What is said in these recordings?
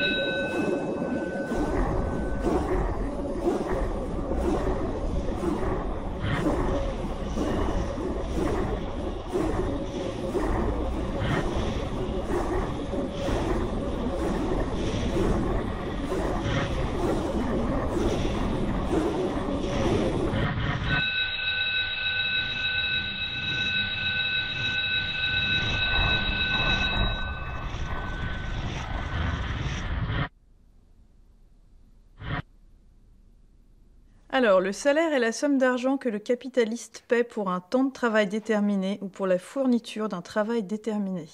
Thank you. Alors, le salaire est la somme d'argent que le capitaliste paie pour un temps de travail déterminé ou pour la fourniture d'un travail déterminé.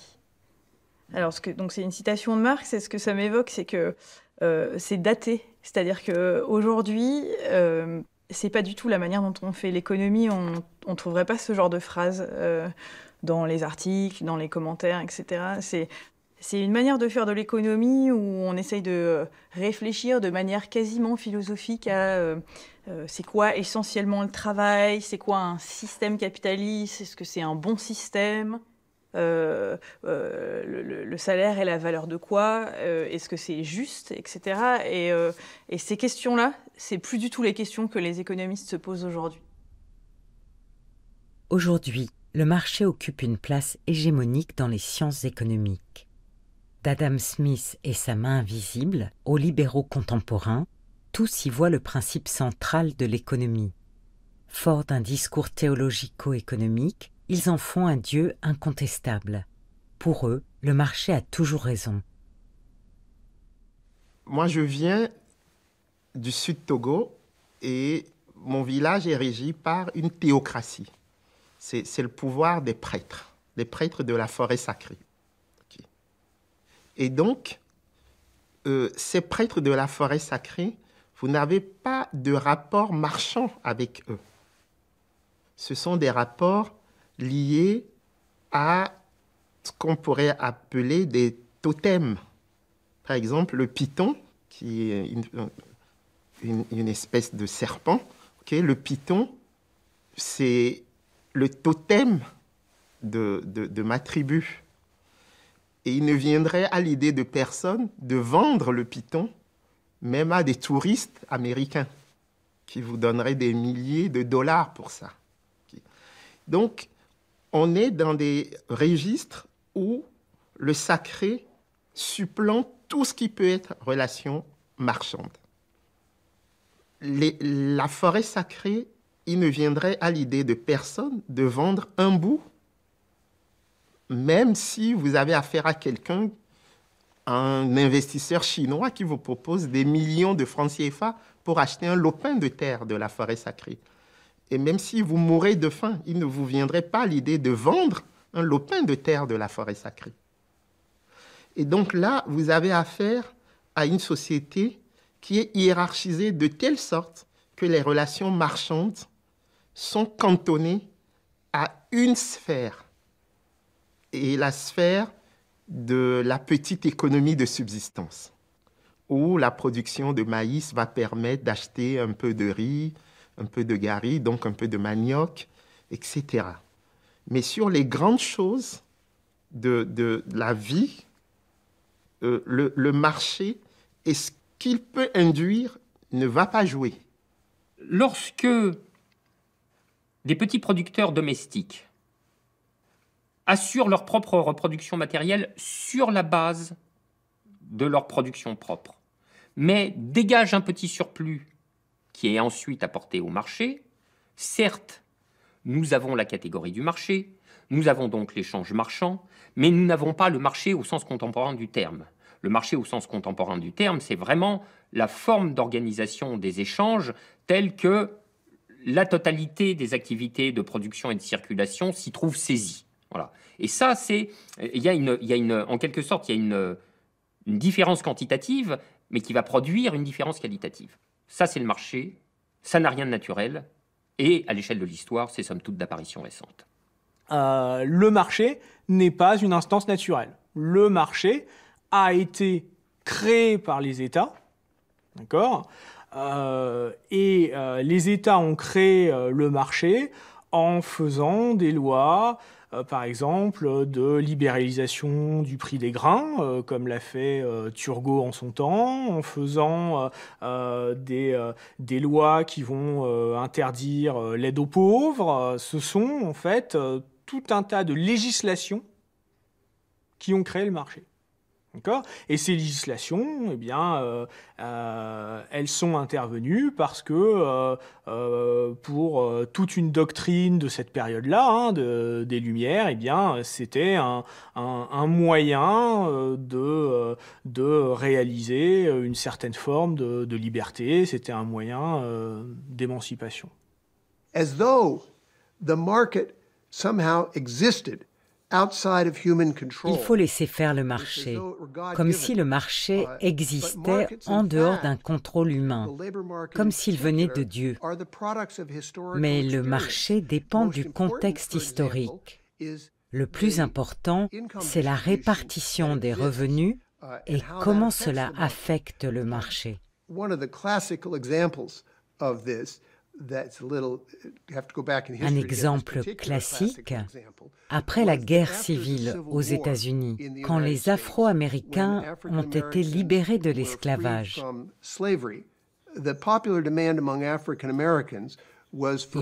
Alors, donc c'est une citation de Marx, et ce que ça m'évoque, c'est que euh, c'est daté. C'est-à-dire qu'aujourd'hui, euh, c'est pas du tout la manière dont on fait l'économie. On ne trouverait pas ce genre de phrase euh, dans les articles, dans les commentaires, etc. C'est une manière de faire de l'économie où on essaye de euh, réfléchir de manière quasiment philosophique à euh, c'est quoi essentiellement le travail, c'est quoi un système capitaliste, est-ce que c'est un bon système, euh, euh, le, salaire est la valeur de quoi, est-ce que c'est juste, etc. Et, ces questions-là, c'est plus du tout les questions que les économistes se posent aujourd'hui. Aujourd'hui, le marché occupe une place hégémonique dans les sciences économiques. D'Adam Smith et sa main invisible aux libéraux contemporains, tous y voient le principe central de l'économie. Fort d'un discours théologico-économique, ils en font un Dieu incontestable. Pour eux, le marché a toujours raison. Moi, je viens du sud Togo et mon village est régi par une théocratie. C'est le pouvoir des prêtres, des prêtres de la forêt sacrée. Et donc, euh, ces prêtres de la forêt sacrée vous n'avez pas de rapport marchand avec eux. Ce sont des rapports liés à ce qu'on pourrait appeler des totems. Par exemple, le python, qui est une, espèce de serpent. le python, c'est le totem de, de ma tribu. Et il ne viendrait à l'idée de personne de vendre le python même à des touristes américains qui vous donneraient des milliers de dollars pour ça. Donc, on est dans des registres où le sacré supplante tout ce qui peut être relation marchande. la forêt sacrée, il ne viendrait à l'idée de personne de vendre un bout, même si vous avez affaire à quelqu'un un investisseur chinois qui vous propose des millions de francs CFA pour acheter un lopin de terre de la forêt sacrée. Et même si vous mourrez de faim, il ne vous viendrait pas l'idée de vendre un lopin de terre de la forêt sacrée. Et donc là, vous avez affaire à une société qui est hiérarchisée de telle sorte que les relations marchandes sont cantonnées à une sphère. Et la sphère de la petite économie de subsistance, où la production de maïs va permettre d'acheter un peu de riz, un peu de gari, donc un peu de manioc, etc. Mais sur les grandes choses de, la vie, euh, le, le marché et ce qu'il peut induire ne va pas jouer. Lorsque des petits producteurs domestiques assurent leur propre reproduction matérielle sur la base de leur production propre, mais dégagent un petit surplus qui est ensuite apporté au marché. Certes, nous avons la catégorie du marché, nous avons donc l'échange marchand, mais nous n'avons pas le marché au sens contemporain du terme. Le marché au sens contemporain du terme, c'est vraiment la forme d'organisation des échanges telle que la totalité des activités de production et de circulation s'y trouve saisie. Voilà. Et ça, c'est. Il y, En quelque sorte, il y a une, différence quantitative, mais qui va produire une différence qualitative. Ça, c'est le marché. Ça n'a rien de naturel. Et à l'échelle de l'histoire, c'est somme toute d'apparition récente. Euh, le marché n'est pas une instance naturelle. Le marché a été créé par les États, d'accord euh, Et euh, les États ont créé le marché en faisant des lois, euh, par exemple, euh, de libéralisation du prix des grains, euh, comme l'a fait Turgot en son temps, en faisant des, des, lois qui vont interdire l'aide aux pauvres. Ce sont en fait tout un tas de législations qui ont créé le marché et ces législations, eh bien, euh, euh, elles sont intervenues parce que euh, pour toute une doctrine de cette période-là, hein, des Lumières, eh bien, c'était un, moyen de, de réaliser une certaine forme de, liberté, c'était un moyen d'émancipation. As though the market somehow existed il faut laisser faire le marché, comme si le marché uh, existait en dehors d'un contrôle humain, comme s'il venait de Dieu. Mais le marché dépend du contexte historique. Le plus important, c'est la répartition des revenus uh, et comment cela affecte le marché. Un exemple classique, après la guerre civile aux États-Unis, quand les Afro-Américains ont été libérés de l'esclavage,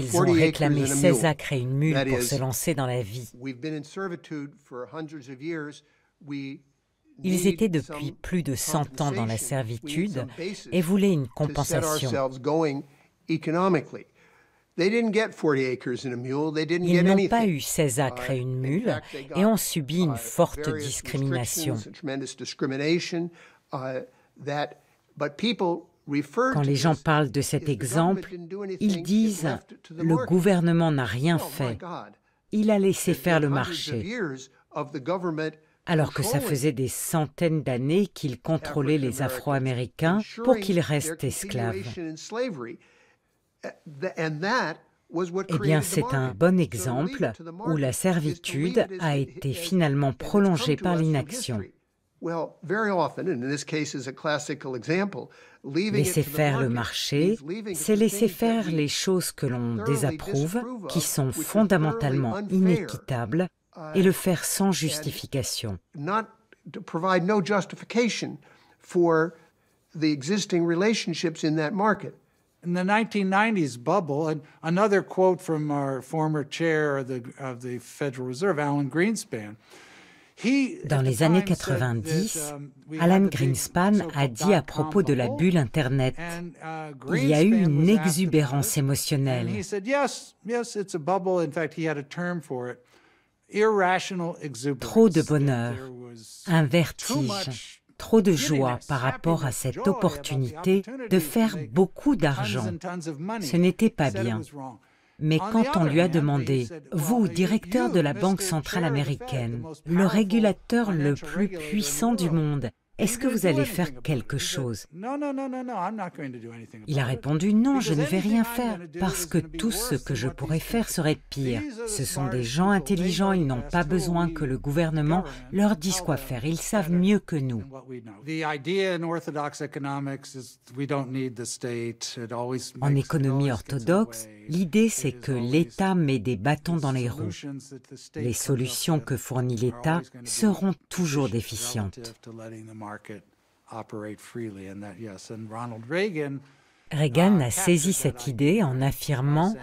ils ont réclamé 16 acres et une mule pour se lancer dans la vie. Ils étaient depuis plus de 100 ans dans la servitude et voulaient une compensation. Ils n'ont pas eu 16 acres et une mule et ont subi une uh, forte discrimination. Uh, Quand les gens parlent de cet exemple, ils disent ⁇ Le gouvernement n'a rien oh, fait, il a laissé faire le marché ⁇ alors que ça faisait des centaines d'années qu'il contrôlait les Afro-Américains pour qu'ils restent esclaves. Eh bien, c'est un bon exemple où la servitude a été finalement prolongée par l'inaction. Laisser faire le marché, c'est laisser faire les choses que l'on désapprouve, qui sont fondamentalement inéquitables, et le faire sans uh, justification in the 1990s bubble, and another quote from our former chair of the, of the Federal Reserve, Alan Greenspan, Dans les années 90, um, Alan Greenspan a dit à propos de la bulle Internet, uh, il y a eu une exubérance émotionnelle. Trop de bonheur, un vertige trop de joie par rapport à cette opportunité de faire beaucoup d'argent. Ce n'était pas bien. Mais quand on lui a demandé, vous, directeur de la Banque centrale américaine, le régulateur le plus puissant du monde, est-ce que vous allez faire quelque chose Il a répondu Non, je ne vais rien faire, parce que tout ce que je pourrais faire serait pire. Ce sont des gens intelligents, ils n'ont pas besoin que le gouvernement leur dise quoi faire, ils savent mieux que nous. En économie orthodoxe, l'idée c'est que l'État met des bâtons dans les roues. Les solutions que fournit l'État seront toujours déficientes market operate freely and that yes and Ronald Reagan Reagan uh, a saisi cette idée en affirmant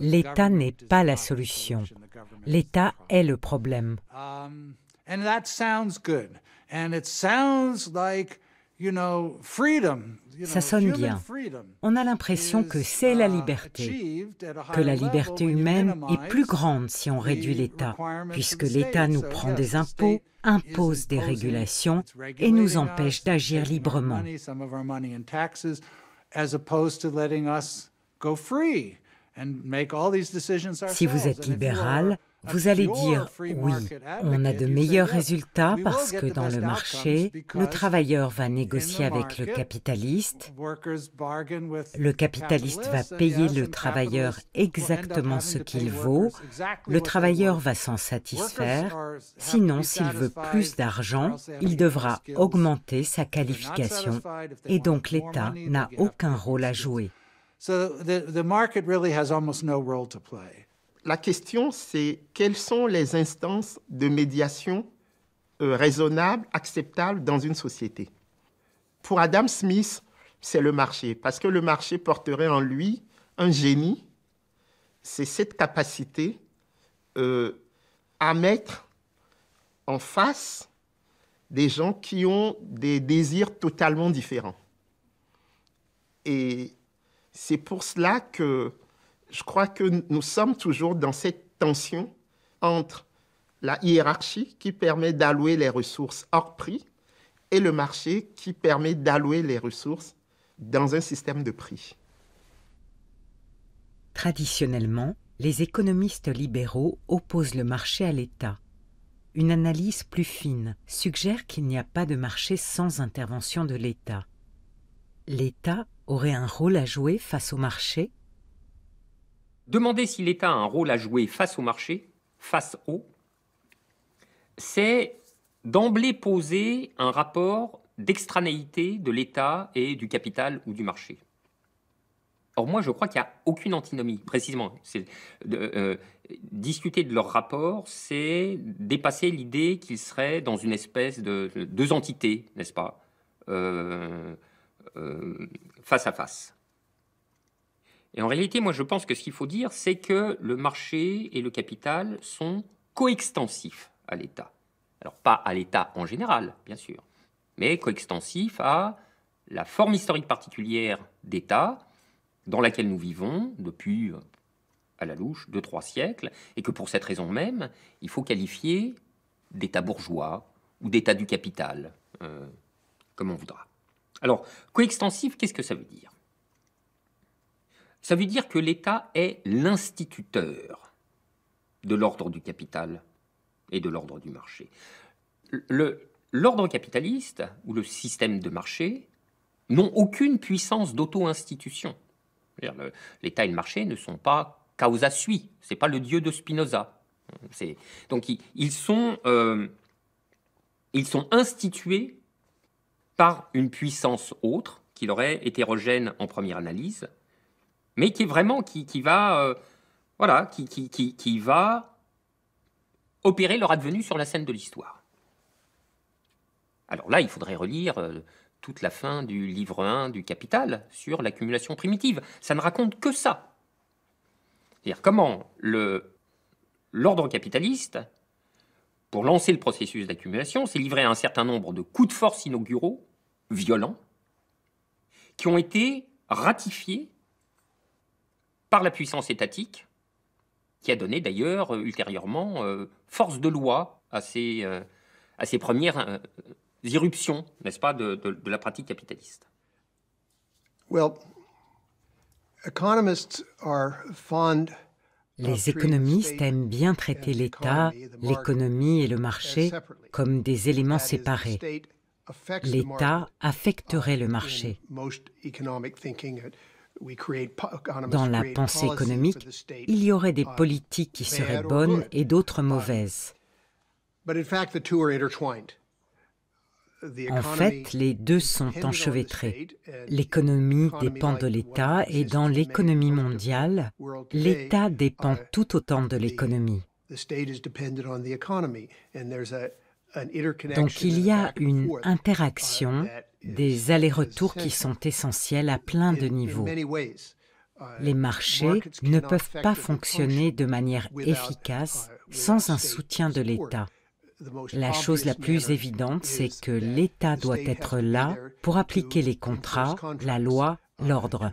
l'État n'est pas la solution. L'État est le problème. Um, and that sounds good. And it sounds like, you know, freedom ça sonne bien. On a l'impression que c'est la uh, liberté, que la liberté humaine est plus grande si on réduit l'État, puisque l'État nous prend des impôts, impose des régulations et nous empêche d'agir librement. Si vous êtes libéral, vous allez dire, oui, on a de meilleurs résultats parce que dans le marché, le travailleur va négocier avec le capitaliste, le capitaliste va payer le travailleur exactement ce qu'il vaut, le travailleur va s'en satisfaire, sinon s'il veut plus d'argent, il devra augmenter sa qualification et donc l'État n'a aucun rôle à jouer la question, c'est quelles sont les instances de médiation euh, raisonnables, acceptables dans une société Pour Adam Smith, c'est le marché, parce que le marché porterait en lui un génie, c'est cette capacité euh, à mettre en face des gens qui ont des désirs totalement différents. Et c'est pour cela que je crois que nous sommes toujours dans cette tension entre la hiérarchie qui permet d'allouer les ressources hors prix et le marché qui permet d'allouer les ressources dans un système de prix. Traditionnellement, les économistes libéraux opposent le marché à l'État. Une analyse plus fine suggère qu'il n'y a pas de marché sans intervention de l'État. L'État aurait un rôle à jouer face au marché Demander si l'État a un rôle à jouer face au marché, face au, c'est d'emblée poser un rapport d'extranéité de l'État et du capital ou du marché. Or, moi, je crois qu'il n'y a aucune antinomie, précisément. Euh, discuter de leur rapport, c'est dépasser l'idée qu'ils seraient dans une espèce de, deux entités, n'est-ce pas euh, euh, Face à face. Et en réalité, moi, je pense que ce qu'il faut dire, c'est que le marché et le capital sont coextensifs à l'État. Alors, pas à l'État en général, bien sûr, mais coextensifs à la forme historique particulière d'État dans laquelle nous vivons depuis, euh, à la louche, deux, trois siècles, et que pour cette raison même, il faut qualifier d'État bourgeois ou d'État du capital, euh, comme on voudra. Alors, coextensif, qu'est-ce que ça veut dire ça veut dire que l'État est l'instituteur de l'ordre du capital et de l'ordre du marché. L'ordre capitaliste ou le système de marché n'ont aucune puissance d'auto-institution. L'État et le marché ne sont pas causa sui, c'est pas le dieu de Spinoza. Donc ils sont, euh, ils sont institués par une puissance autre, qui leur est hétérogène en première analyse, mais qui est vraiment qui, va euh, voilà qui, qui, qui, qui, va opérer leur advenue sur la scène de l'histoire. Alors là, il faudrait relire euh, toute la fin du livre 1 du Capital sur l'accumulation primitive. Ça ne raconte que ça. C'est-à-dire comment le, l'ordre capitaliste, pour lancer le processus d'accumulation, s'est livré à un certain nombre de coups de force inauguraux, violents, qui ont été ratifiés par la puissance étatique, qui a donné d'ailleurs euh, ultérieurement euh, force de loi à ces, euh, à ces premières irruptions, n'est-ce pas, de, la pratique capitaliste. les économistes aiment bien traiter l'État, l'économie et le marché comme des éléments séparés. L'État affecterait le uh, marché. Dans la pensée économique, il y aurait des politiques qui seraient bonnes et d'autres mauvaises. En fait, les deux sont enchevêtrés. L'économie dépend de l'État et dans l'économie mondiale, l'État dépend uh, tout autant de l'économie. Donc il y a une uh, interaction, des allers-retours qui sont essentiels à plein de niveaux. Uh, les marchés ne peuvent pas fonctionner de manière uh, efficace sans un soutien de l'État. La chose la plus évidente, c'est que l'État doit être là pour appliquer les contrats, la loi, l'ordre.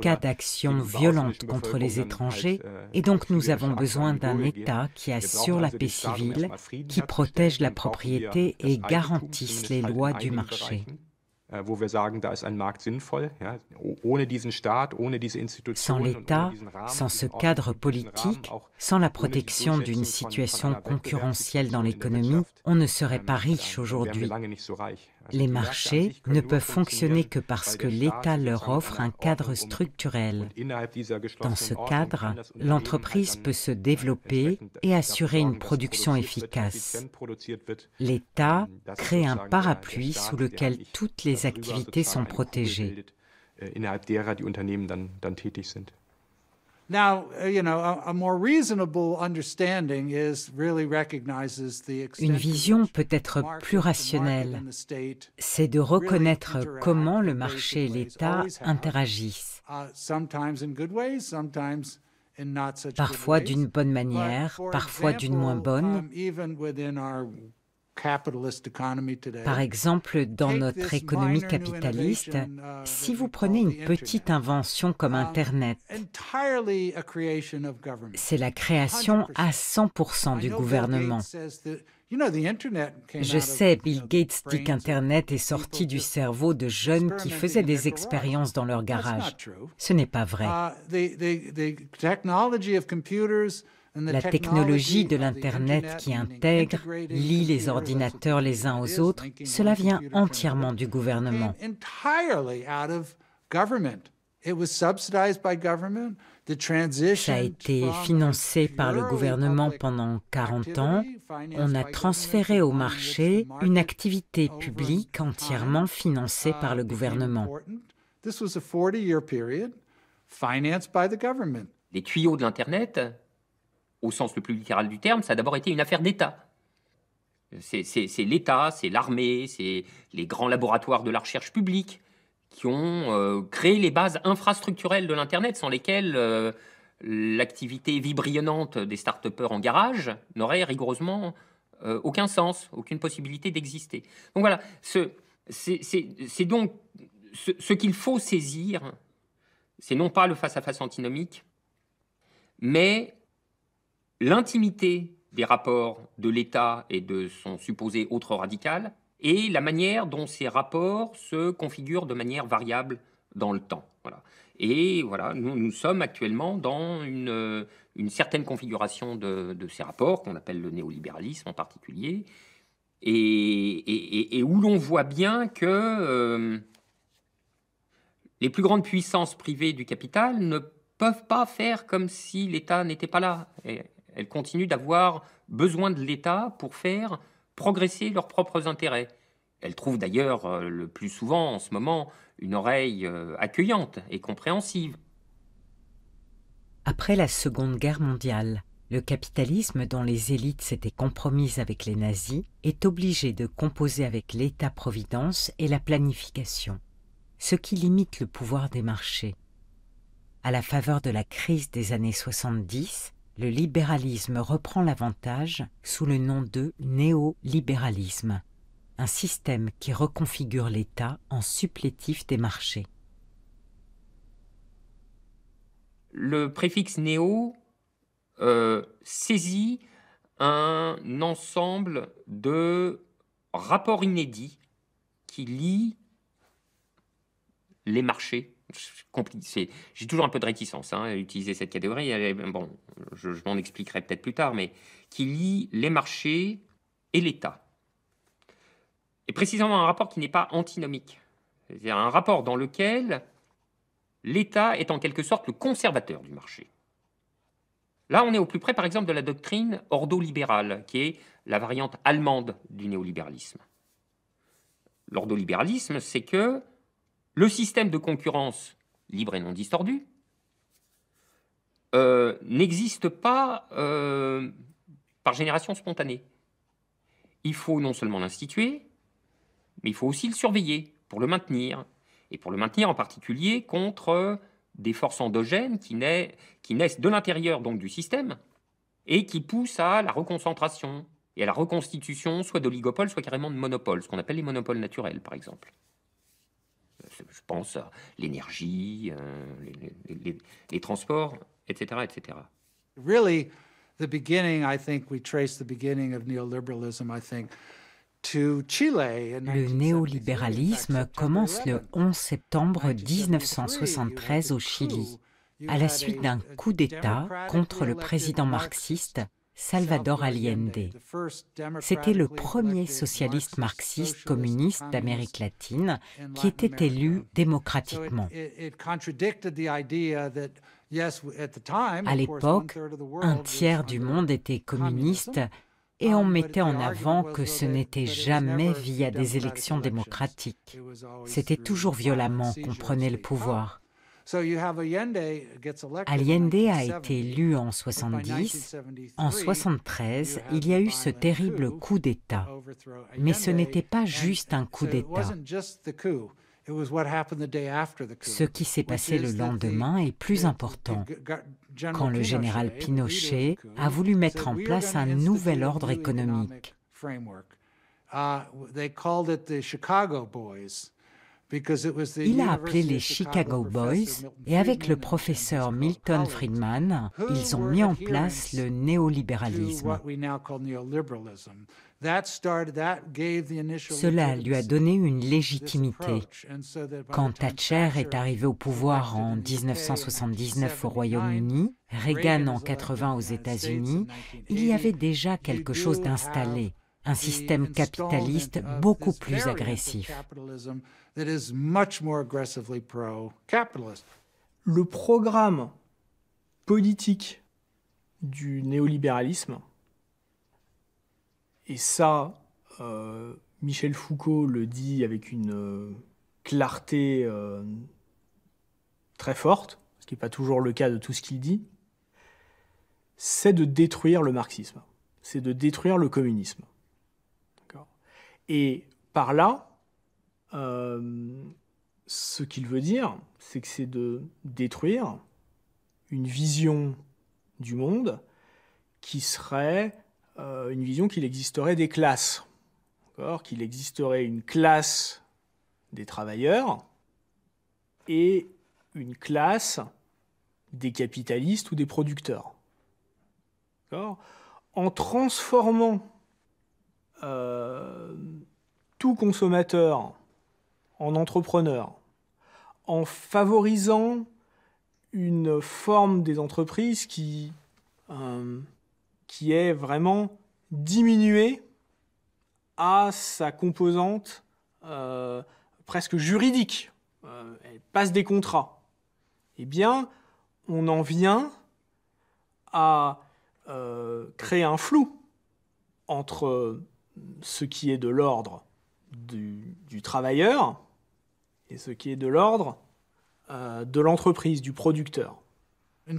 cas d'action violente contre les étrangers euh, et donc nous avons besoin d'un État qui assure la paix civile, qui protège la propriété et garantisse les lois du marché. Sans l'État, sans ce cadre politique, sans la protection d'une situation concurrentielle dans l'économie, on ne ähm, serait pas riche aujourd'hui. Les marchés ne peuvent fonctionner que parce que l'État leur offre un cadre structurel. Dans ce cadre, l'entreprise peut se développer et assurer une production efficace. L'État crée un parapluie sous lequel toutes les activités sont protégées. Äh, une vision peut-être plus rationnelle, c'est de reconnaître comment le marché et l'État interagissent. Parfois d'une bonne manière, parfois d'une moins bonne. Um, par exemple, dans notre économie capitaliste, uh, si vous prenez une petite invention comme um, Internet, c'est la création à 100% du gouvernement. Je sais, Bill Gates dit qu'Internet est sorti du cerveau de jeunes qui faisaient des expériences dans leur garage. Ce n'est pas vrai. Uh, la technologie de l'Internet qui intègre, lie les ordinateurs les uns aux autres, cela vient entièrement du gouvernement. Ça a été financé par le gouvernement pendant 40 ans. On a transféré au marché une activité publique entièrement financée uh, par le gouvernement. Les tuyaux de l'Internet au sens le plus littéral du terme, ça a d'abord été une affaire d'État. C'est l'État, c'est l'armée, c'est les grands laboratoires de la recherche publique qui ont euh, créé les bases infrastructurelles de l'Internet sans lesquelles euh, l'activité vibrionnante des start en garage n'aurait rigoureusement euh, aucun sens, aucune possibilité d'exister. Donc voilà, c'est ce, donc ce, qu'il faut saisir, c'est non pas le face à -face antinomique, mais l'intimité des rapports de l'État et de son supposé autre radical, et la manière dont ces rapports se configurent de manière variable dans le temps. Et voilà, nous, sommes actuellement dans une, euh, certaine configuration de, ces rapports, qu'on appelle le néolibéralisme en particulier, et, où l'on voit bien que euh, les plus grandes puissances privées du capital ne peuvent pas faire comme si l'État n'était pas là. Elles continuent d'avoir besoin de l'État pour faire progresser leurs propres intérêts. Elles trouvent d'ailleurs euh, le plus souvent en ce moment une oreille euh, accueillante et compréhensive. Après la Seconde Guerre mondiale, le capitalisme dont les élites s'étaient compromises avec les nazis est obligé de composer avec l'État-providence et la planification, ce qui limite le pouvoir des marchés. À la faveur de la crise des années 70, le libéralisme reprend l'avantage sous le nom de néolibéralisme, un système qui reconfigure l'État en supplétif des marchés. Le préfixe néo euh, saisit un ensemble de rapports inédits qui lient les marchés j'ai toujours un peu de réticence hein, à utiliser cette catégorie. Euh, bon, je, m'en expliquerai peut-être plus tard, mais qui lie les marchés et l'État. Et précisément un rapport qui n'est pas antinomique. cest un rapport dans lequel l'État est en quelque sorte le conservateur du marché. Là, on est au plus près, par exemple, de la doctrine ordolibérale, qui est la variante allemande du néolibéralisme. l'ordo-libéralisme c'est que le système de concurrence libre et non distordu euh, n'existe pas euh, par génération spontanée. Il faut non seulement l'instituer, mais il faut aussi le surveiller pour le maintenir. Et pour le maintenir en particulier contre euh, des forces endogènes qui, naissent, qui naissent de l'intérieur donc du système et qui poussent à la reconcentration et à la reconstitution soit d'oligopoles, soit carrément de monopoles, ce qu'on appelle les monopoles naturels par exemple je pense à l'énergie, euh, les, transports, etc., Really, the beginning, I think, we trace the beginning of neoliberalism, I think. Le néolibéralisme commence le 11 septembre 1973 au Chili, à la suite d'un coup d'État contre le président marxiste Salvador Allende. C'était le premier socialiste marxiste communiste d'Amérique latine qui était élu démocratiquement. À l'époque, un tiers du monde était communiste et on um, mettait en avant que ce n'était jamais via des élections démocratiques. C'était toujours violemment qu'on prenait le pouvoir. Allende a été élu en 70. En 73, il y a eu ce terrible coup d'État. Mais ce n'était pas juste un coup d'État. Ce qui s'est passé le lendemain est plus important, quand le général Pinochet a voulu mettre en place un nouvel ordre économique. Uh, Chicago Boys ». Il a appelé les Chicago Boys et avec le professeur Milton Friedman, ils ont mis en place le néolibéralisme. Cela lui a donné une légitimité. Quand Thatcher est arrivé au pouvoir en 1979 au Royaume-Uni, Reagan en 80 aux États-Unis, il y avait déjà quelque chose d'installé, un système capitaliste beaucoup plus agressif much pro Le programme politique du néolibéralisme, et ça, euh, Michel Foucault le dit avec une euh, clarté euh, très forte, ce qui n'est pas toujours le cas de tout ce qu'il dit, c'est de détruire le marxisme, c'est de détruire le communisme. Et par là, euh, ce qu'il veut dire, c'est que c'est de détruire une vision du monde qui serait euh, une vision qu'il existerait des classes. Qu'il existerait une classe des travailleurs et une classe des capitalistes ou des producteurs. En transformant euh, tout consommateur en entrepreneur, en favorisant une forme des entreprises qui, euh, qui est vraiment diminuée à sa composante euh, presque juridique. Euh, elle passe des contrats. Eh bien, on en vient à créer un flou entre ce qui est de l'ordre du travailleur et ce qui est de l'ordre euh, de l'entreprise, du producteur. Le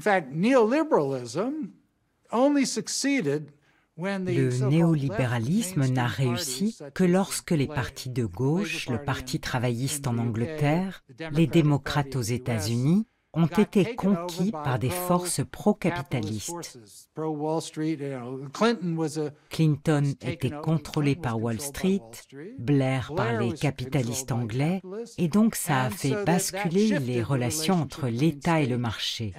néolibéralisme n'a réussi que lorsque les partis de gauche, le Parti travailliste en Angleterre, les démocrates aux États-Unis, ont été conquis par des forces pro-capitalistes. Clinton était contrôlé par Wall Street, Blair par les capitalistes anglais, et donc ça a fait basculer les relations entre l'État et le marché.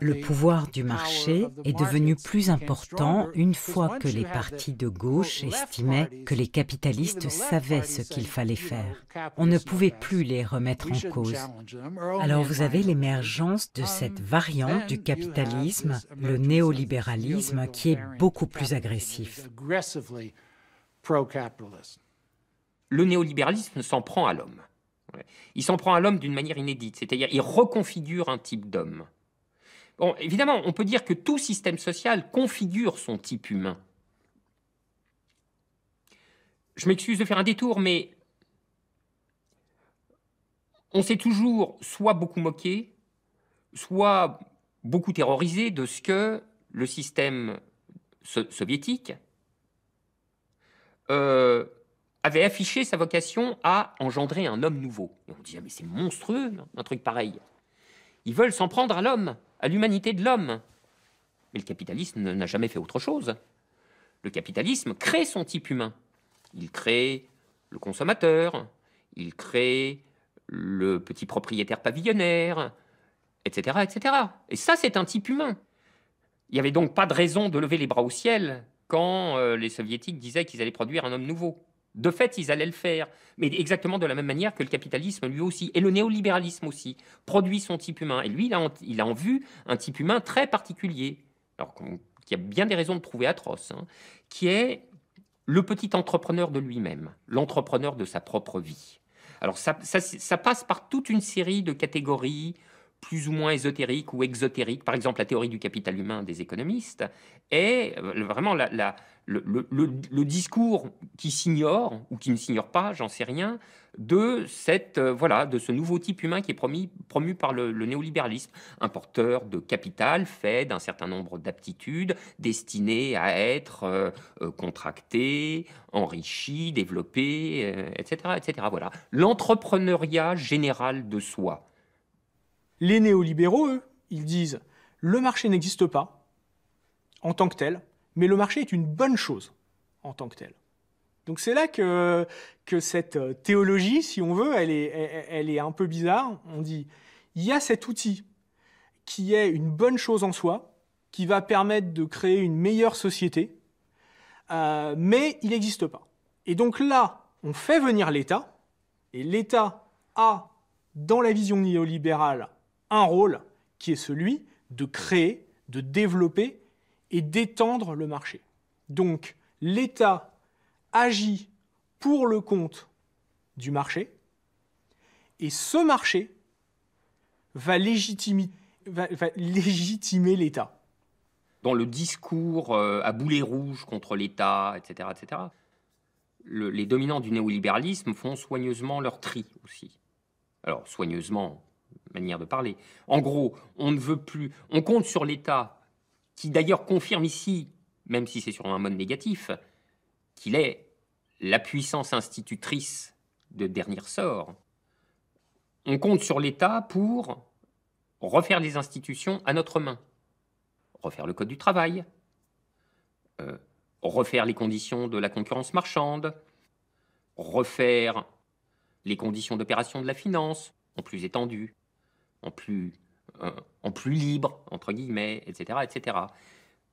Le pouvoir du marché est devenu plus important une fois que les partis de gauche estimaient que les capitalistes savaient ce qu'il fallait faire. On ne pouvait plus les remettre en cause. Alors vous avez l'émergence de cette variante du capitalisme, le néolibéralisme, qui est beaucoup plus agressif. Le néolibéralisme s'en prend à l'homme. Il s'en prend à l'homme d'une manière inédite, c'est-à-dire il reconfigure un type d'homme. Bon, évidemment, on peut dire que tout système social configure son type humain. Je m'excuse de faire un détour, mais on s'est toujours soit beaucoup moqué, soit beaucoup terrorisé de ce que le système soviétique euh, avait affiché sa vocation à engendrer un homme nouveau. Et on disait, mais c'est monstrueux, un truc pareil. Ils veulent s'en prendre à l'homme, à l'humanité de l'homme. Mais le capitalisme n'a jamais fait autre chose. Le capitalisme crée son type humain. Il crée le consommateur, il crée le petit propriétaire pavillonnaire, etc., etc. Et ça, c'est un type humain. Il n'y avait donc pas de raison de lever les bras au ciel quand euh, les soviétiques disaient qu'ils allaient produire un homme nouveau. De fait, ils allaient le faire, mais exactement de la même manière que le capitalisme lui aussi, et le néolibéralisme aussi, produit son type humain. Et lui, il a en, vue un type humain très particulier, alors qu'il y a bien des raisons de trouver atroce, hein, qui est le petit entrepreneur de lui-même, l'entrepreneur de sa propre vie. Alors ça, ça passe par toute une série de catégories plus ou moins ésotérique ou exotérique, par exemple la théorie du capital humain des économistes, est euh, vraiment le, discours qui s'ignore ou qui ne s'ignore pas, j'en sais rien, de cette euh, voilà de ce nouveau type humain qui est promu par le, néolibéralisme, un porteur de capital fait d'un certain nombre d'aptitudes destinées à être euh, contractées, contracté, enrichi, développé, etc., etc. Voilà l'entrepreneuriat général de soi les néolibéraux, eux, ils disent le marché n'existe pas en tant que tel, mais le marché est une bonne chose en tant que tel. Donc c'est là que, cette euh, théologie, si on veut, elle est, un peu bizarre. On dit, il y a cet outil qui est une bonne chose en soi, qui va permettre de créer une meilleure société, euh, mais il n'existe pas. Et donc là, on fait venir l'État, et l'État a, dans la vision néolibérale, un rôle qui est celui de créer, de développer et d'étendre le marché. Donc l'État agit pour le compte du marché et ce marché va légitimer, l'État. Dans le discours euh, à boulet rouge contre l'État, etc., etc., les dominants du néolibéralisme font soigneusement leur tri aussi. Alors soigneusement, manière de parler. En gros, on ne veut plus, on compte sur l'État, qui d'ailleurs confirme ici, même si c'est sur un mode négatif, qu'il est la puissance institutrice de dernier sort. On compte sur l'État pour refaire les institutions à notre main, refaire le Code du travail, euh, refaire les conditions de la concurrence marchande, refaire les conditions d'opération de la finance, en plus étendues, en plus, euh, en plus libre, entre guillemets, etc., etc.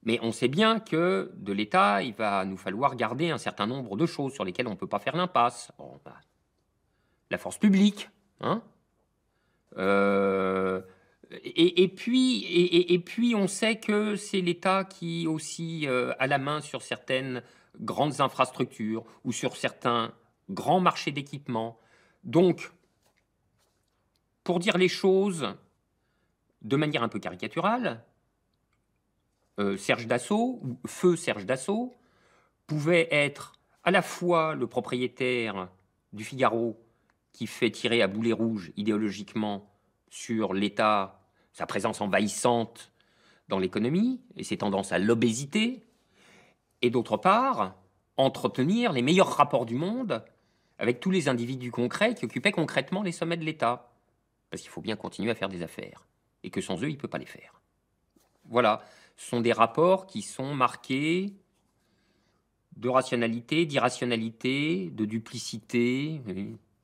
Mais on sait bien que de l'État, il va nous falloir garder un certain nombre de choses sur lesquelles on ne peut pas faire l'impasse. Bah, la force publique, hein euh, et, puis, et, puis, on sait que c'est l'État qui aussi euh, a la main sur certaines grandes infrastructures ou sur certains grands marchés d'équipement. Donc, pour dire les choses de manière un peu caricaturale, euh, Serge Dassault, ou feu Serge Dassault, pouvait être à la fois le propriétaire du Figaro qui fait tirer à boulet rouge idéologiquement sur l'État, sa présence envahissante dans l'économie et ses tendances à l'obésité, et d'autre part, entretenir les meilleurs rapports du monde avec tous les individus concrets qui occupaient concrètement les sommets de l'État parce qu'il faut bien continuer à faire des affaires, et que sans eux, il ne peut pas les faire. Voilà, ce sont des rapports qui sont marqués de rationalité, d'irrationalité, de duplicité,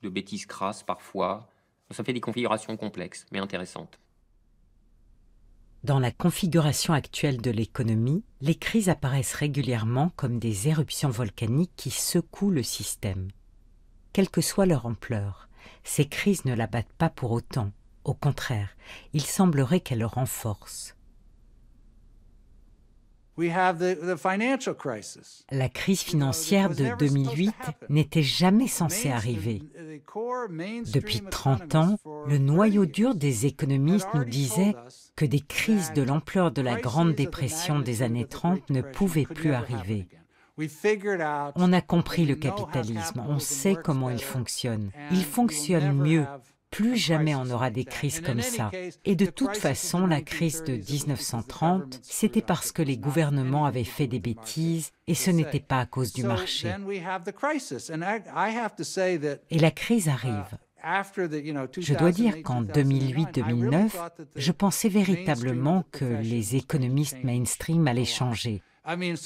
de bêtises crasses parfois. Ça fait des configurations complexes, mais intéressantes. Dans la configuration actuelle de l'économie, les crises apparaissent régulièrement comme des éruptions volcaniques qui secouent le système, quelle que soit leur ampleur. Ces crises ne l'abattent pas pour autant, au contraire, il semblerait qu'elles le renforcent. La crise financière de 2008 n'était jamais censée arriver. Depuis 30 ans, le noyau dur des économistes nous disait que des crises de l'ampleur de la Grande Dépression des années 30 ne pouvaient plus arriver. On a compris le capitalisme, on sait comment il fonctionne. Il fonctionne mieux. Plus jamais on aura des crises comme ça. Et de toute façon, la crise de 1930, c'était parce que les gouvernements avaient fait des bêtises et ce n'était pas à cause du marché. Et la crise uh, arrive. Je dois dire qu'en 2008-2009, je pensais véritablement que les économistes mainstream allaient changer. La reine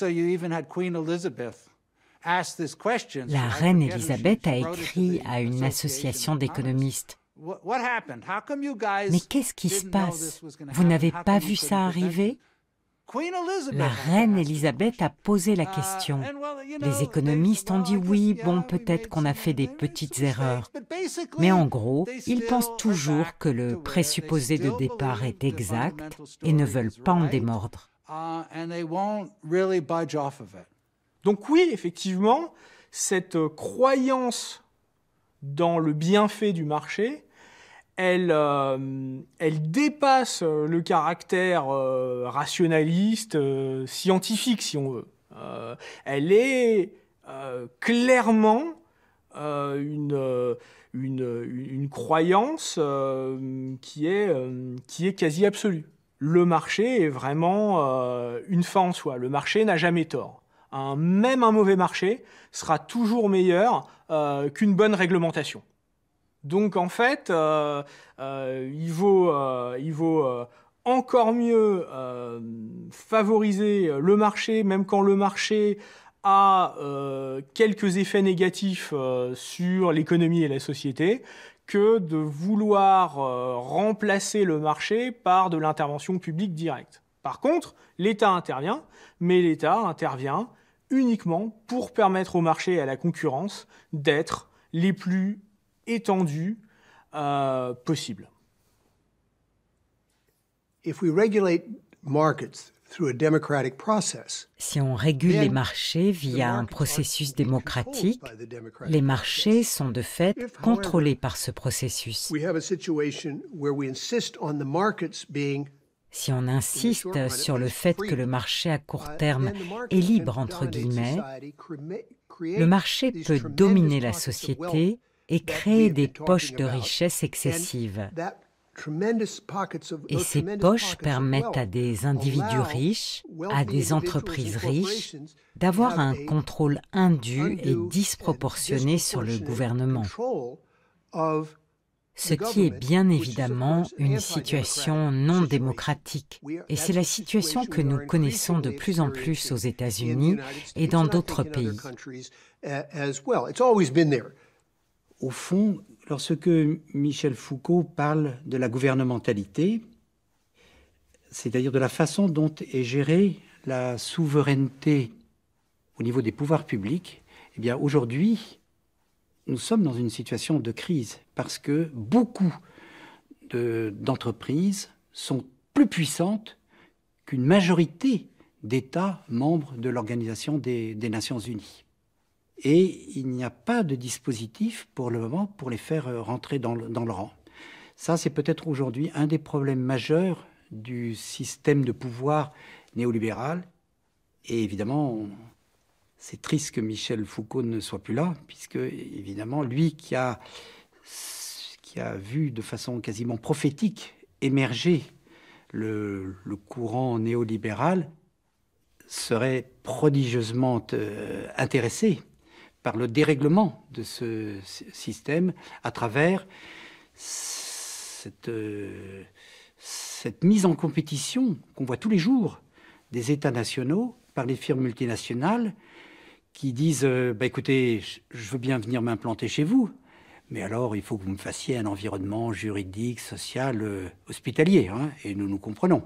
Elisabeth a écrit à une association d'économistes. Mais qu'est-ce qui se passe Vous n'avez pas vu ça arriver la reine Elisabeth a posé la uh, question. Les économistes ont dit oui, bon, peut-être qu'on a fait des petites erreurs. Mais en gros, ils pensent toujours que le présupposé de départ est exact et ne veulent pas en démordre. Uh, really Donc oui, effectivement, cette croyance dans le bienfait du marché, elle, euh, elle dépasse euh, le caractère euh, rationaliste, scientifique si on veut. elle est clairement une, une, une, croyance qui, est, qui est quasi absolue le marché est vraiment euh, une fin en soi. Le marché n'a jamais tort. même un mauvais marché sera toujours meilleur euh, qu'une bonne réglementation. Donc en fait, euh, il vaut encore mieux favoriser le marché, même quand le marché a quelques effets négatifs sur l'économie et la société, que de vouloir euh, remplacer le marché par de l'intervention publique directe. Par contre, l'État intervient, mais l'État intervient uniquement pour permettre au marché et à la concurrence d'être les plus étendus euh, possibles. If we regulate markets si on régule les marchés via un processus démocratique, les marchés sont de fait contrôlés par ce processus. Si on insiste sur le fait que le marché à court uh, terme est libre, entre guillemets, le marché peut dominer la société et créer des poches de richesse excessives. Et oh, ces poches permettent à des individus riches, à des entreprises riches, d'avoir un contrôle indu et disproportionné sur le gouvernement, ce qui est bien évidemment une situation non démocratique. Et c'est la situation que nous connaissons de plus en plus aux États-Unis et dans d'autres pays. Uh, Au fond, lorsque Michel Foucault parle de la gouvernementalité, c'est-à-dire de la façon dont est gérée la souveraineté au niveau des pouvoirs publics, eh bien aujourd'hui, nous sommes dans une situation de crise parce que beaucoup d'entreprises sont plus puissantes qu'une majorité d'États membres de l'Organisation des Nations Unies et il n'y a pas de dispositif pour le moment pour les faire euh, rentrer dans le, rang. Ça, c'est peut-être aujourd'hui un des problèmes majeurs du système de pouvoir néolibéral. Et évidemment, c'est triste que Michel Foucault ne soit plus là, puisque évidemment, lui qui a, qui a vu de façon quasiment prophétique émerger le courant néolibéral, serait prodigieusement euh, intéressé par le dérèglement de ce système à travers euh, cette, mise en compétition qu'on voit tous les jours des États nationaux par les firmes multinationales qui disent euh, bah, écoutez, je veux bien venir m'implanter chez vous, mais alors il faut que vous me fassiez un environnement juridique, social, euh, hospitalier, hein, et nous nous comprenons.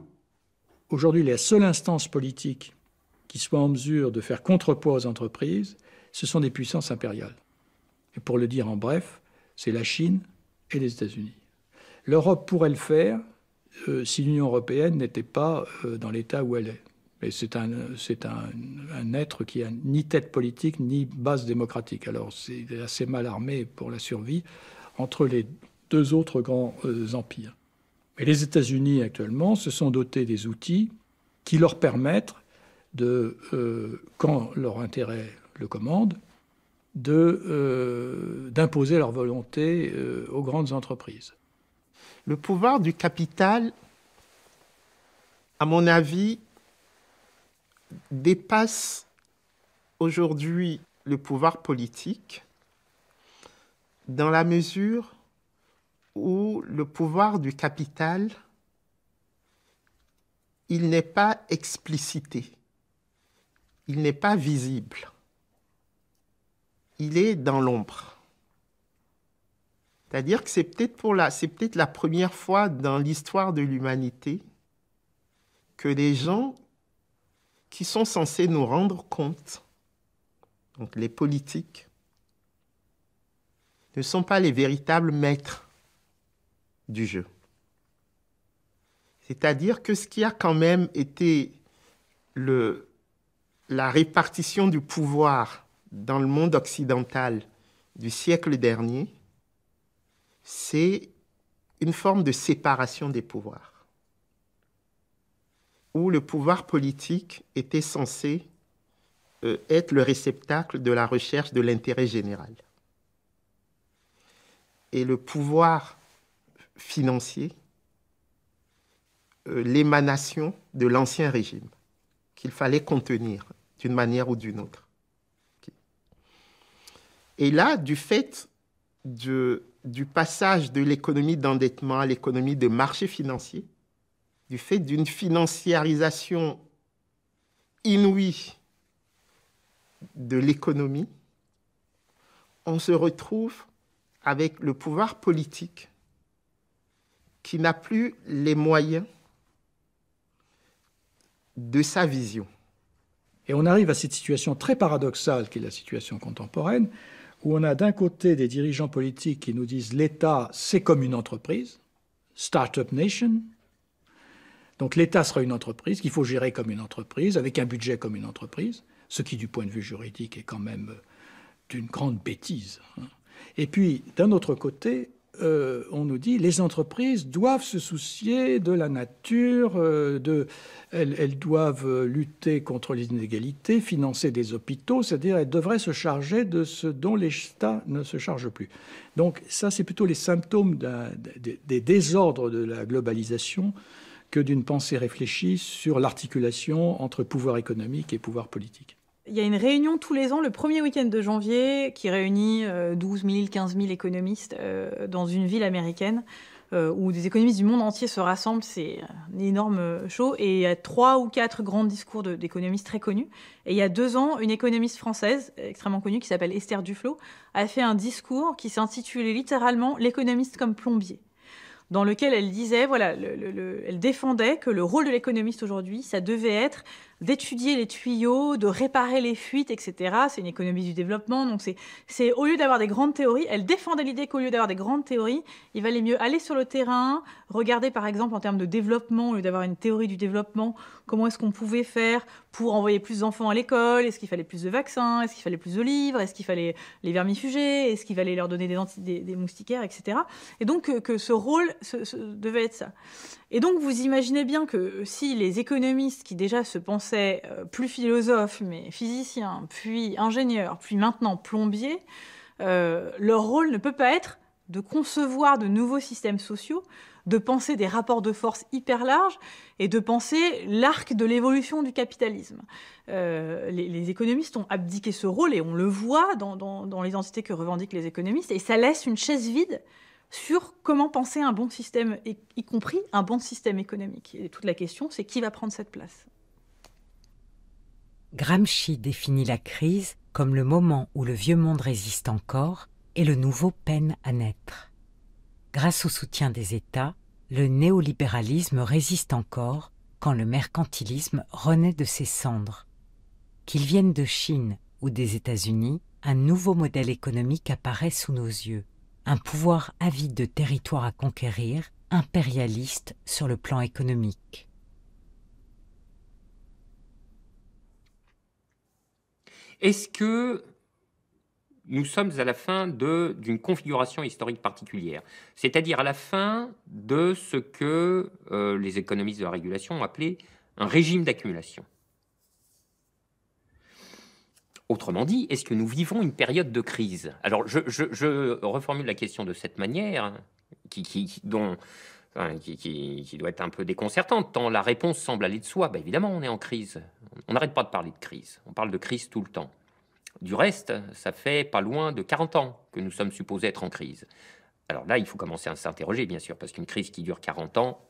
Aujourd'hui, la seule instance politique qui soit en mesure de faire contrepoids aux entreprises, ce sont des puissances impériales. Et pour le dire en bref, c'est la Chine et les États-Unis. L'Europe pourrait le faire euh, si l'Union européenne n'était pas euh, dans l'état où elle est. Mais c'est un, être qui a ni tête politique ni base démocratique. Alors c'est assez mal armé pour la survie entre les deux autres grands euh, empires. Mais les États-Unis actuellement se sont dotés des outils qui leur permettent de, quand leur intérêt le commande, euh, d'imposer leur volonté euh, aux grandes entreprises. Le pouvoir du capital, à mon avis, dépasse aujourd'hui le pouvoir politique dans la mesure où le pouvoir du capital, il n'est pas explicité, il n'est pas visible il est dans l'ombre. C'est-à-dire que c'est peut-être pour la, c'est peut-être la première fois dans l'histoire de l'humanité que les gens qui sont censés nous rendre compte, donc les politiques, ne sont pas les véritables maîtres du jeu. C'est-à-dire que ce qui a quand même été le, la répartition du pouvoir dans le monde occidental du siècle dernier, c'est une forme de séparation des pouvoirs, où le pouvoir politique était censé euh, être le réceptacle de la recherche de l'intérêt général. Et le pouvoir financier, euh, l'émanation de l'ancien régime, qu'il fallait contenir d'une manière ou d'une autre. Et là, du fait du passage de l'économie d'endettement à l'économie de marché financier, du fait d'une financiarisation inouïe de l'économie, on se retrouve avec le pouvoir politique qui n'a plus les moyens de sa vision. Et on arrive à cette situation très paradoxale qui est la situation contemporaine, où on a d'un côté des dirigeants politiques qui nous disent l'État, c'est comme une entreprise, Startup Nation. Donc l'État sera une entreprise qu'il faut gérer comme une entreprise, avec un budget comme une entreprise, ce qui du point de vue juridique est quand même euh, d'une grande bêtise. Hein. Et puis, d'un autre côté, euh, on nous dit les entreprises doivent se soucier de la nature, euh, de, elles, doivent euh, lutter contre les inégalités, financer des hôpitaux, c'est-à-dire elles devraient se charger de ce dont les États ne se chargent plus. Donc ça, c'est plutôt les symptômes des désordres de la globalisation que d'une pensée réfléchie sur l'articulation entre pouvoir économique et pouvoir politique. Il y a une réunion tous les ans, le premier week-end de janvier, qui réunit 12 000, 15 000 économistes euh, dans une ville américaine euh, où des économistes du monde entier se rassemblent. C'est un énorme show. Et il y a trois ou quatre grands discours d'économistes très connus. Et il y a deux ans, une économiste française extrêmement connue qui s'appelle Esther Duflo a fait un discours qui s'intitulait littéralement L'économiste comme plombier dans lequel elle disait, voilà, le, elle défendait que le rôle de l'économiste aujourd'hui, ça devait être d'étudier les tuyaux, de réparer les fuites, etc. C'est une économie du développement, donc c'est au lieu d'avoir des grandes théories, elle défendait l'idée qu'au lieu d'avoir des grandes théories, il valait mieux aller sur le terrain, regarder par exemple en termes de développement, au lieu d'avoir une théorie du développement, comment est-ce qu'on pouvait faire pour envoyer plus d'enfants à l'école, est-ce qu'il fallait plus de vaccins, est-ce qu'il fallait plus de livres, est-ce qu'il fallait les vermifugés, est-ce qu'il fallait leur donner des, des, moustiquaires, etc. Et donc que ce rôle devait être ça. Et donc vous imaginez bien que euh, si les économistes qui déjà se pensaient euh, plus philosophes, mais physiciens, puis ingénieurs, puis maintenant plombiers, euh, leur rôle ne peut pas être de concevoir de nouveaux systèmes sociaux, de penser des rapports de force hyper larges et de penser l'arc de l'évolution du capitalisme. les, économistes ont abdiqué ce rôle et on le voit dans, les entités que revendiquent les économistes et ça laisse une chaise vide sur comment penser un bon système, y compris un bon système économique. Et toute la question, c'est qui va prendre cette place Gramsci définit la crise comme le moment où le vieux monde résiste encore et le nouveau peine à naître. Grâce au soutien des États, le néolibéralisme résiste encore quand le mercantilisme renaît de ses cendres. Qu'il vienne de Chine ou des États-Unis, un nouveau modèle économique apparaît sous nos yeux un pouvoir avide de territoire à conquérir, impérialiste sur le plan économique. Est-ce que nous sommes à la fin d'une configuration historique particulière, c'est-à-dire à la fin de ce que euh, les économistes de la régulation ont appelé un régime d'accumulation Autrement dit, est-ce que nous vivons une période de crise Alors, je, reformule la question de cette manière, hein, qui, dont, qui, doit être un peu déconcertante, tant la réponse semble aller de soi. Bah, évidemment, on est en crise. On n'arrête pas de parler de crise. On parle de crise tout le temps. Du reste, ça fait pas loin de 40 ans que nous sommes supposés être en crise. Alors là, il faut commencer à s'interroger, bien sûr, parce qu'une crise qui dure 40 ans,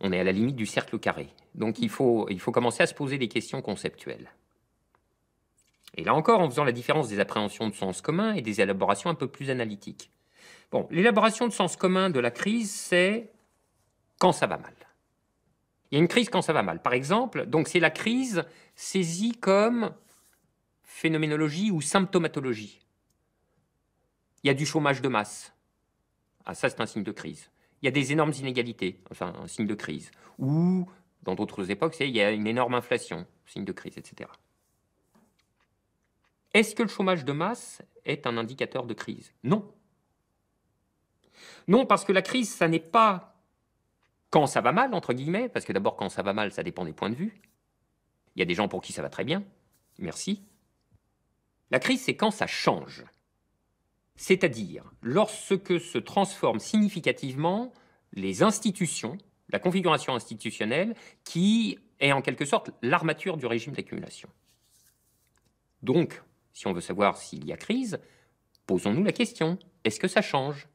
on est à la limite du cercle carré. Donc il faut, il faut commencer à se poser des questions conceptuelles. Et là encore, en faisant la différence des appréhensions de sens commun et des élaborations un peu plus analytiques. Bon, l'élaboration de sens commun de la crise, c'est quand ça va mal. Il y a une crise quand ça va mal. Par exemple, donc c'est la crise saisie comme phénoménologie ou symptomatologie. Il y a du chômage de masse. Ah, ça, c'est un signe de crise. Il y a des énormes inégalités, enfin, un signe de crise. Ou, dans d'autres époques, il y a une énorme inflation, signe de crise, etc. Est-ce que le chômage de masse est un indicateur de crise Non. Non, parce que la crise, ça n'est pas quand ça va mal, entre guillemets, parce que d'abord, quand ça va mal, ça dépend des points de vue. Il y a des gens pour qui ça va très bien. Merci. La crise, c'est quand ça change. C'est-à-dire lorsque se transforment significativement les institutions, la configuration institutionnelle, qui est en quelque sorte l'armature du régime d'accumulation. Donc, si on veut savoir s'il y a crise, posons-nous la question, est-ce que ça change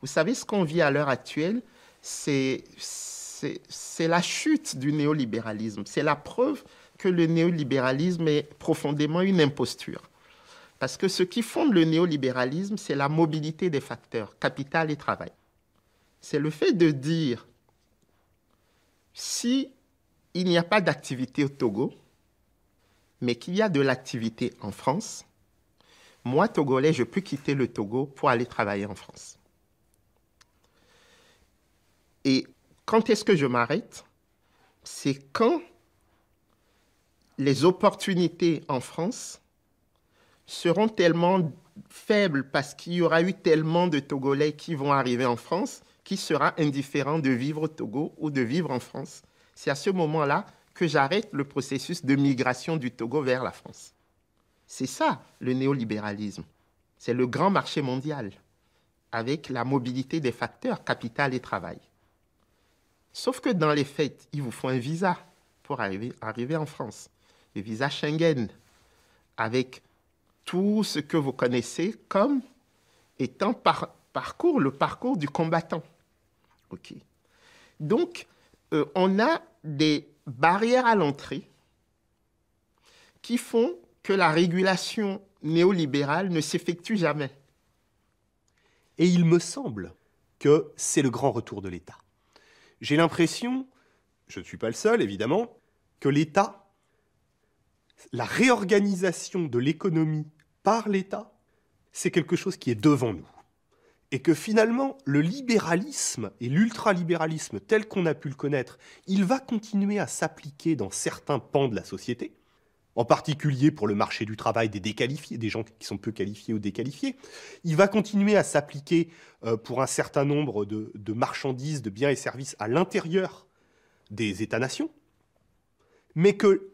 Vous savez, ce qu'on vit à l'heure actuelle, c'est la chute du néolibéralisme. C'est la preuve que le néolibéralisme est profondément une imposture. Parce que ce qui fonde le néolibéralisme, c'est la mobilité des facteurs, capital et travail. C'est le fait de dire, si il n'y a pas d'activité au Togo, mais qu'il y a de l'activité en France, moi, Togolais, je peux quitter le Togo pour aller travailler en France. Et quand est-ce que je m'arrête C'est quand les opportunités en France seront tellement faibles parce qu'il y aura eu tellement de Togolais qui vont arriver en France qu'il sera indifférent de vivre au Togo ou de vivre en France. C'est à ce moment-là que j'arrête le processus de migration du Togo vers la France. C'est ça le néolibéralisme. C'est le grand marché mondial, avec la mobilité des facteurs capital et travail. Sauf que dans les faits, il vous faut un visa pour arriver, arriver en France, le visa Schengen, avec tout ce que vous connaissez comme étant par, parcours, le parcours du combattant. Ok. Donc, euh, on a des barrières à l'entrée qui font que la régulation néolibérale ne s'effectue jamais. Et il me semble que c'est le grand retour de l'État. J'ai l'impression, je ne suis pas le seul évidemment, que l'État, la réorganisation de l'économie par l'État, c'est quelque chose qui est devant nous et que finalement le libéralisme et l'ultralibéralisme tel qu'on a pu le connaître, il va continuer à s'appliquer dans certains pans de la société, en particulier pour le marché du travail des déqualifiés, des gens qui sont peu qualifiés ou déqualifiés. Il va continuer à s'appliquer euh, pour un certain nombre de, de marchandises, de biens et services à l'intérieur des États-nations, mais que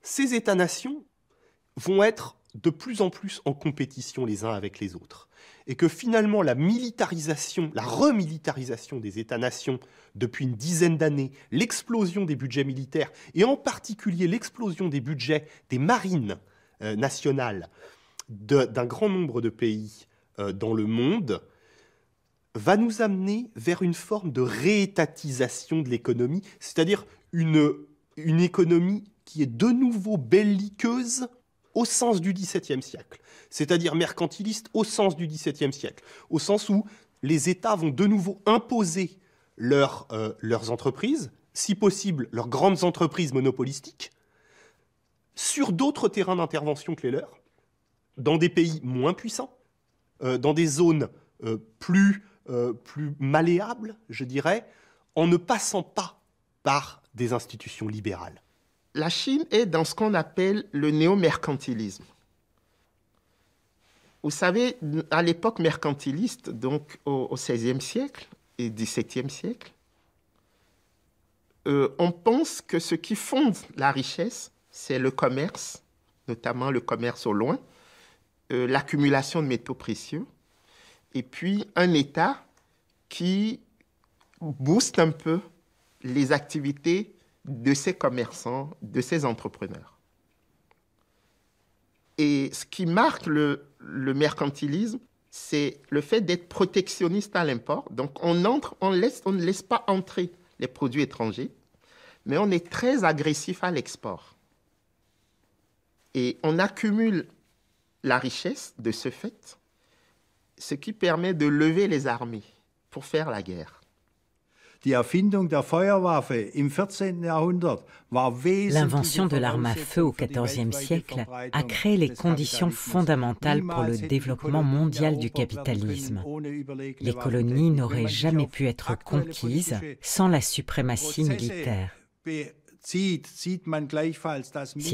ces États-nations vont être de plus en plus en compétition les uns avec les autres, et que finalement la militarisation, la remilitarisation des États-nations depuis une dizaine d'années, l'explosion des budgets militaires, et en particulier l'explosion des budgets des marines euh, nationales d'un grand nombre de pays euh, dans le monde, va nous amener vers une forme de réétatisation de l'économie, c'est-à-dire une économie qui est de nouveau belliqueuse, au sens du XVIIe siècle, c'est-à-dire mercantiliste au sens du XVIIe siècle, au sens où les États vont de nouveau imposer euh, leurs entreprises, si possible leurs grandes entreprises monopolistiques, sur d'autres terrains d'intervention que les leurs, dans des pays moins puissants, euh, dans des zones euh, plus, plus malléables, je dirais, en ne passant pas par des institutions libérales la Chine est dans ce qu'on appelle le néo-mercantilisme. Vous savez, à l'époque mercantiliste, donc au XVIe siècle et XVIIe siècle, euh, on pense que ce qui fonde la richesse, c'est le commerce, notamment le commerce au loin, euh, l'accumulation de métaux précieux, et puis un État qui booste un peu les activités de ces commerçants, de ces entrepreneurs. Et ce qui marque le, mercantilisme, c'est le fait d'être protectionniste à l'import. Donc on entre, on ne laisse pas entrer les produits étrangers, mais on est très agressif à l'export. Et on accumule la richesse de ce fait, ce qui permet de lever les armées pour faire la guerre. L'invention de l'arme à feu au XIVe siècle a créé les conditions fondamentales pour le développement mondial du capitalisme. Les colonies n'auraient jamais pu être conquises sans la suprématie militaire. Si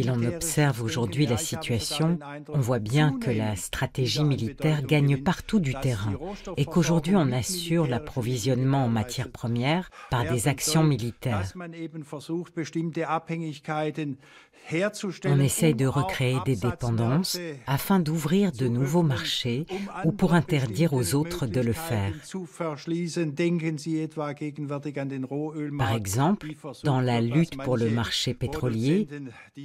l'on observe aujourd'hui la situation, on voit bien que la stratégie militaire gagne partout du terrain et qu'aujourd'hui on assure l'approvisionnement en matières premières par des actions militaires. On essaye de recréer des dépendances afin d'ouvrir de nouveaux marchés ou pour interdire aux autres de le faire. Par exemple, dans la lutte pour le marché pétrolier,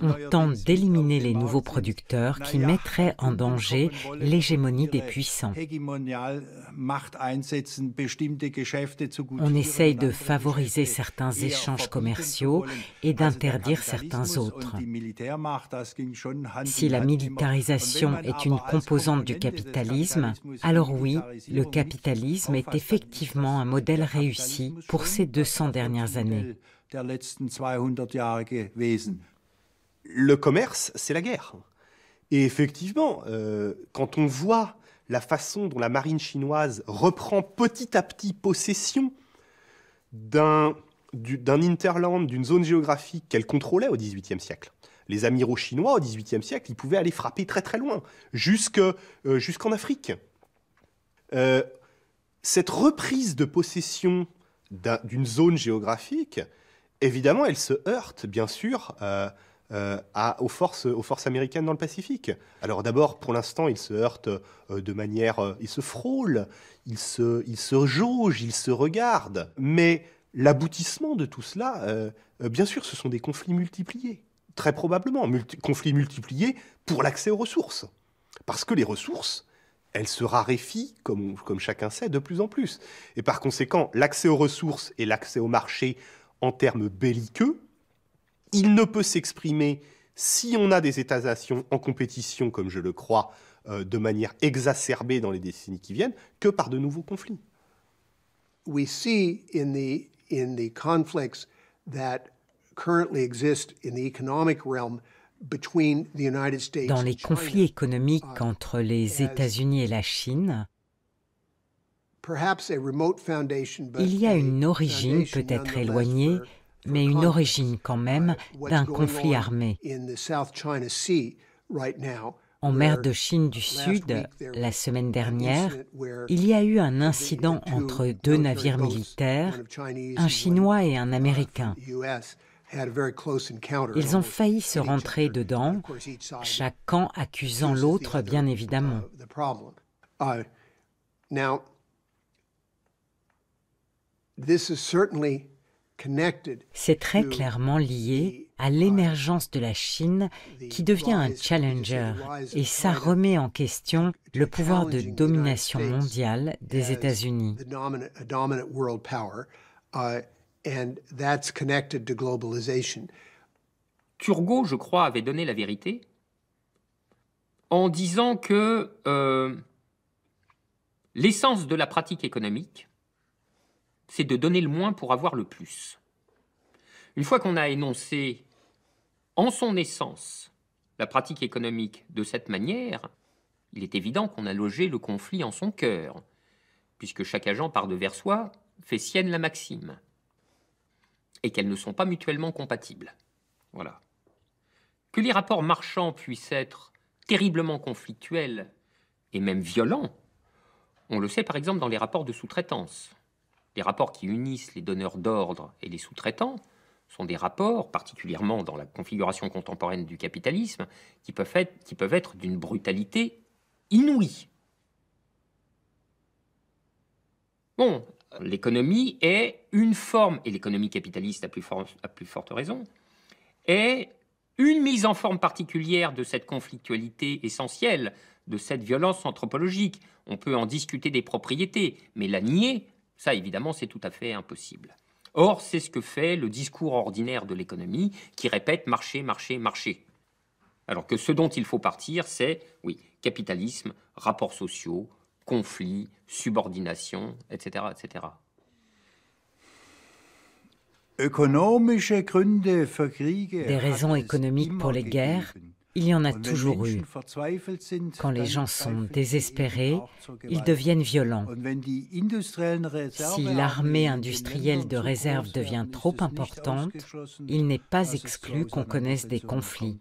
on tente d'éliminer les nouveaux producteurs qui mettraient en danger l'hégémonie des puissants. On essaye de favoriser certains échanges commerciaux et d'interdire certains autres. Si la militarisation est une composante du capitalisme, alors oui, le capitalisme est effectivement un modèle réussi pour ces 200 dernières années. Le commerce, c'est la guerre. Et effectivement, euh, quand on voit la façon dont la marine chinoise reprend petit à petit possession d'un d'un interland, d'une zone géographique qu'elle contrôlait au XVIIIe siècle. Les amiraux chinois au XVIIIe siècle, ils pouvaient aller frapper très très loin, euh, jusqu'en Afrique. Euh, cette reprise de possession d'une zone géographique, évidemment, elle se heurte, bien sûr, euh, aux, forces, aux forces américaines dans le Pacifique. Alors d'abord, pour l'instant, ils se heurtent de manière... ils se frôlent, ils se, ils se jaugent, ils se regardent. Mais L'aboutissement de tout cela, euh, euh, bien sûr, ce sont des conflits multipliés, très probablement, conflits multipliés pour l'accès aux ressources. Parce que les ressources, elles se raréfient, comme, chacun sait, de plus en plus. Et par conséquent, l'accès aux ressources et l'accès au marché en termes belliqueux, il ne peut s'exprimer si on a des États-nations en compétition, comme je le crois, euh, de manière exacerbée dans les décennies qui viennent, que par de nouveaux conflits. We see in the dans les conflits économiques uh, entre les États-Unis et la Chine, il y a une origine peut-être éloignée, mais une origine quand même uh, d'un conflit armé. En mer de Chine du Sud, la semaine dernière, il y a eu un incident entre deux navires militaires, un Chinois et un Américain. Ils ont failli se rentrer dedans, chacun accusant l'autre, bien uh, évidemment. Uh, C'est très clairement lié à l'émergence de la Chine qui devient un challenger et ça remet en question le pouvoir de domination mondiale des États-Unis. Turgot, je crois, avait donné la vérité en disant que euh, l'essence de la pratique économique, c'est de donner le moins pour avoir le plus. Une fois qu'on a énoncé en son essence la pratique économique de cette manière, il est évident qu'on a logé le conflit en son cœur, puisque chaque agent par vers soi fait sienne la maxime, et qu'elles ne sont pas mutuellement compatibles. Voilà. Que les rapports marchands puissent être terriblement conflictuels et même violents, on le sait par exemple dans les rapports de sous-traitance. Les rapports qui unissent les donneurs d'ordre et les sous-traitants sont des rapports, particulièrement dans la configuration contemporaine du capitalisme, qui peuvent être, d'une brutalité inouïe. Bon, l'économie est une forme, et l'économie capitaliste a à plus forte raison, est une mise en forme particulière de cette conflictualité essentielle, de cette violence anthropologique. On peut en discuter des propriétés, mais la nier, ça évidemment, c'est tout à fait impossible. Or, c'est ce que fait le discours ordinaire de l'économie qui répète marché, marché, marché. Alors que ce dont il faut partir, c'est, oui, capitalisme, rapports sociaux, conflits, subordination, etc. etc. Des raisons économiques pour les guerres il y en a toujours eu. Quand les gens sont désespérés, ils deviennent violents. Si l'armée industrielle de réserve devient trop importante, il n'est pas exclu qu'on connaisse des conflits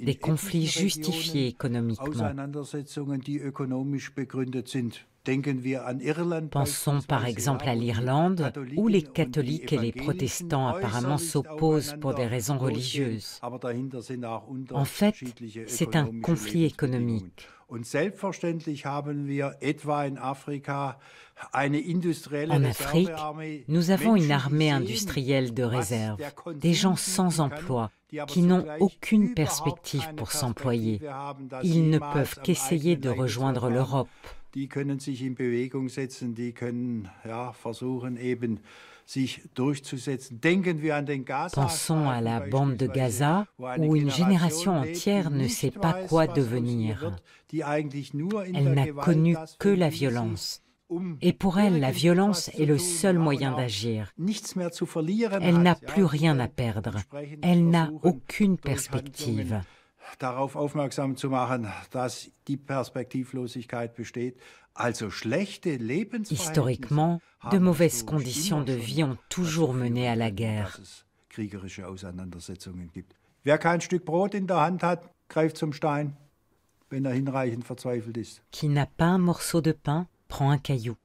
des conflits justifiés économiquement. Pensons par exemple à l'Irlande, où les catholiques et les protestants apparemment s'opposent pour des raisons religieuses. En fait, c'est un conflit économique. En Afrique, nous avons une armée industrielle de réserve, des gens sans emploi, qui n'ont aucune perspective pour s'employer. Ils ne peuvent qu'essayer de rejoindre l'Europe. Pensons à la bande de Gaza, où une génération entière ne sait pas quoi devenir. Elle n'a connu que la violence. Et pour elle, la violence est le seul moyen d'agir. Elle n'a plus rien à perdre. Elle n'a aucune perspective. darauf aufmerksam zu machen, dass die Perspektivlosigkeit besteht. Also schlechte Historiquement, de mauvaises conditions de vie ont toujours mené à la guerre. kriegerische Auseinandersetzungen gibt. Wer kein Stück Brot in der Hand hat, greift zum Stein, wenn er hinreichend verzweifelt ist. Qui n'a pas un morceau de pain Prends un caillou